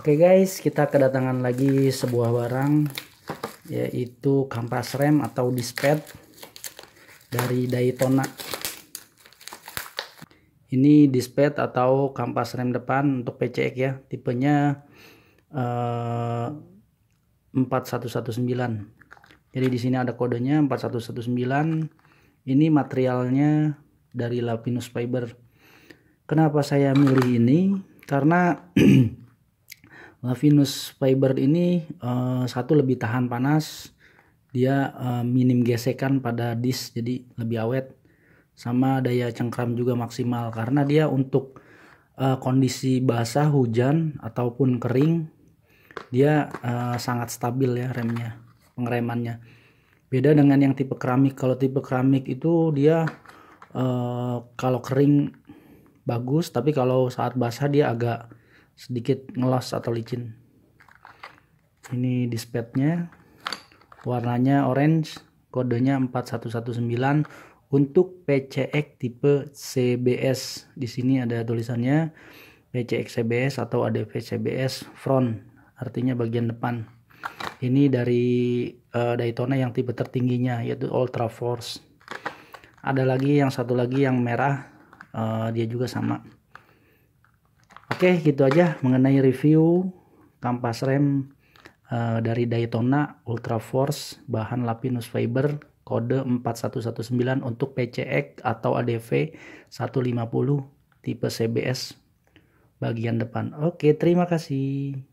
Oke guys, kita kedatangan lagi sebuah barang yaitu kampas rem atau dispet dari Daytona. Ini dispet atau kampas rem depan untuk PCX ya, tipenya uh, eh, 4119. Jadi di sini ada kodenya 4119. Ini materialnya dari Lapinus fiber. Kenapa saya milih ini? Karena eh, Eh, Venus fiber ini uh, satu lebih tahan panas, dia uh, minim gesekan pada disk jadi lebih awet, sama daya cengkram juga maksimal karena dia untuk uh, kondisi basah hujan ataupun kering dia uh, sangat stabil ya remnya pengeremannya. Beda dengan yang tipe keramik. Kalau tipe keramik itu dia uh, kalau kering bagus, tapi kalau saat basah dia agak sedikit ngelos atau licin ini dispetnya warnanya orange kodenya 4119 untuk PCX tipe CBS di sini ada tulisannya PCX CBS atau ADV CBS front artinya bagian depan ini dari uh, Daytona yang tipe tertingginya yaitu Ultra Force ada lagi yang satu lagi yang merah uh, dia juga sama Oke, gitu aja mengenai review kampas rem uh, dari Daytona Ultra Force bahan Lapinus Fiber kode 4119 untuk PCX atau ADV 150 tipe CBS bagian depan. Oke, terima kasih.